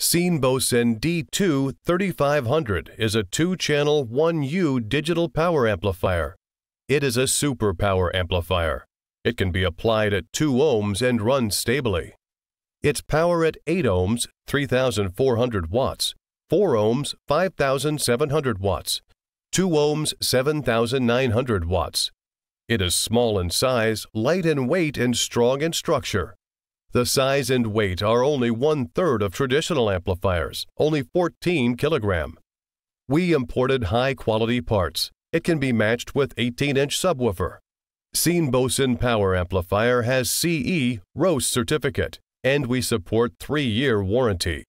Seenbosen D2 3500 is a two-channel 1U digital power amplifier. It is a super power amplifier. It can be applied at 2 ohms and run stably. Its power at 8 ohms, 3,400 watts, 4 ohms, 5,700 watts, 2 ohms, 7,900 watts. It is small in size, light in weight, and strong in structure. The size and weight are only one-third of traditional amplifiers, only 14 kilogram. We imported high-quality parts. It can be matched with 18-inch subwoofer. Bosin Power Amplifier has CE Rose certificate, and we support three-year warranty.